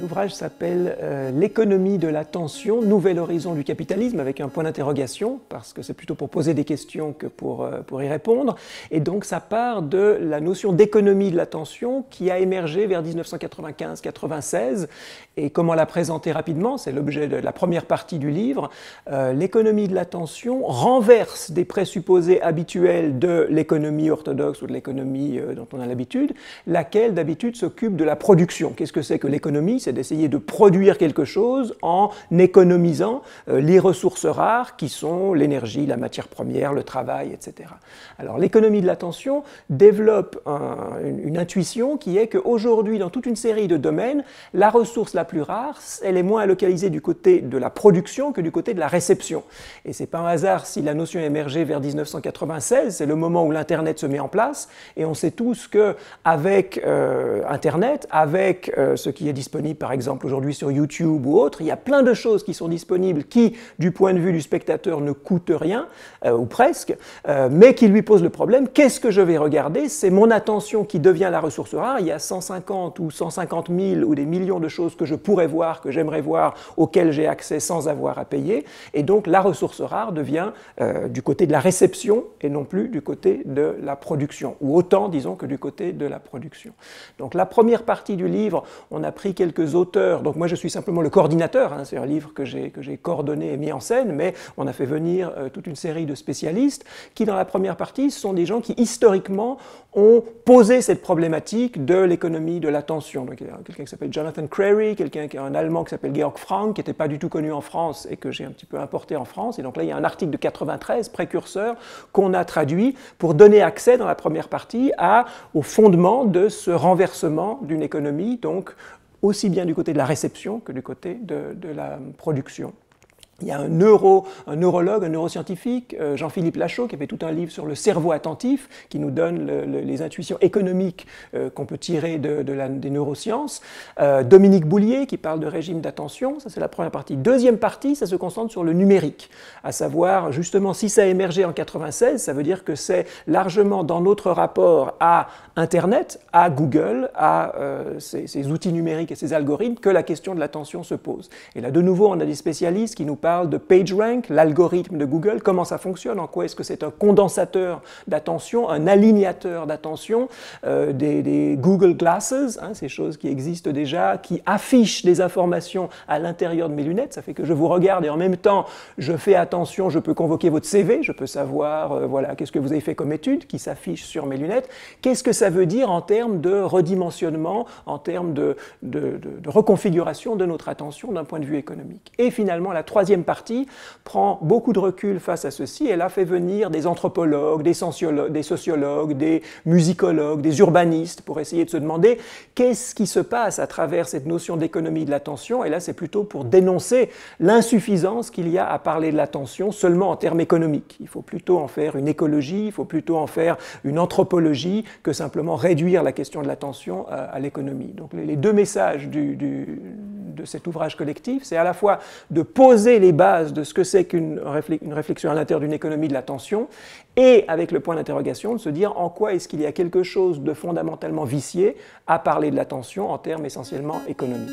L'ouvrage s'appelle euh, L'économie de l'attention, nouvel horizon du capitalisme, avec un point d'interrogation, parce que c'est plutôt pour poser des questions que pour, euh, pour y répondre. Et donc ça part de la notion d'économie de l'attention qui a émergé vers 1995-96. Et comment la présenter rapidement C'est l'objet de la première partie du livre. Euh, l'économie de l'attention renverse des présupposés habituels de l'économie orthodoxe ou de l'économie dont on a l'habitude, laquelle d'habitude s'occupe de la production. Qu'est-ce que c'est que l'économie c'est d'essayer de produire quelque chose en économisant euh, les ressources rares qui sont l'énergie, la matière première, le travail, etc. Alors l'économie de l'attention développe une, intuition qui est qu'aujourd'hui, dans toute une série de domaines, la ressource la plus rare, elle est moins localisée du côté de la production que du côté de la réception. Et c'est pas un hasard si la notion est émergée vers 1996, c'est le moment où l'Internet se met en place, et on sait tous que avec euh, Internet, avec euh, ce qui est disponible par exemple, aujourd'hui sur YouTube ou autre. Il y a plein de choses qui sont disponibles qui, du point de vue du spectateur, ne coûtent rien, euh, ou presque, euh, mais qui lui posent le problème, qu'est-ce que je vais regarder C'est mon attention qui devient la ressource rare. Il y a 150 ou 150 000 ou des millions de choses que je pourrais voir, que j'aimerais voir, auxquelles j'ai accès sans avoir à payer. Et donc la ressource rare devient euh, du côté de la réception et non plus du côté de la production, ou autant, disons, que du côté de la production. Donc la première partie du livre, on a pris quelques auteurs. Donc moi, je suis simplement le coordinateur. Hein. c'est un livre que j'ai, que j'ai coordonné et mis en scène, mais on a fait venir euh, toute une série de spécialistes qui, dans la première partie, sont des gens qui, historiquement, ont posé cette problématique de l'économie de l'attention. Donc il y a quelqu'un qui s'appelle Jonathan Crary, quelqu'un qui est un Allemand qui s'appelle Georg Frank, qui n'était pas du tout connu en France et que j'ai un petit peu importé en France. Et donc là, il y a un article de 93, précurseur, qu'on a traduit pour donner accès, dans la première partie, à, au fondement de ce renversement d'une économie, donc aussi bien du côté de la réception que du côté de, la production. Il y a un, neuro, un neurologue, un neuroscientifique, euh, Jean-Philippe Lachaud, qui avait tout un livre sur le cerveau attentif, qui nous donne les intuitions économiques euh, qu'on peut tirer de, des neurosciences. Euh, Dominique Boulier, qui parle de régime d'attention, ça c'est la première partie. Deuxième partie, ça se concentre sur le numérique, à savoir justement si ça a émergé en 96, ça veut dire que c'est largement dans notre rapport à Internet, à Google, à ces, ces outils numériques et ces algorithmes que la question de l'attention se pose. Et là, de nouveau, on a des spécialistes qui nous parle de PageRank, l'algorithme de Google, comment ça fonctionne, en quoi est-ce que c'est un condensateur d'attention, un alignateur d'attention, euh, des, Google Glasses, hein, ces choses qui existent déjà, qui affichent des informations à l'intérieur de mes lunettes, ça fait que je vous regarde et en même temps je fais attention, je peux convoquer votre CV, je peux savoir euh, voilà qu'est-ce que vous avez fait comme étude qui s'affiche sur mes lunettes, qu'est-ce que ça veut dire en termes de redimensionnement, en termes de, de reconfiguration de notre attention d'un point de vue économique. Et finalement la troisième partie prend beaucoup de recul face à ceci. Elle a fait venir des anthropologues, des, des sociologues, des musicologues, des urbanistes pour essayer de se demander qu'est-ce qui se passe à travers cette notion d'économie de l'attention. Et là, c'est plutôt pour dénoncer l'insuffisance qu'il y a à parler de l'attention seulement en termes économiques. Il faut plutôt en faire une écologie, il faut plutôt en faire une anthropologie que simplement réduire la question de l'attention à, à l'économie. Donc les deux messages du de cet ouvrage collectif, c'est à la fois de poser les bases de ce que c'est qu'une réflexion à l'intérieur d'une économie de l'attention, et avec le point d'interrogation de se dire en quoi est-ce qu'il y a quelque chose de fondamentalement vicié à parler de l'attention en termes essentiellement économiques.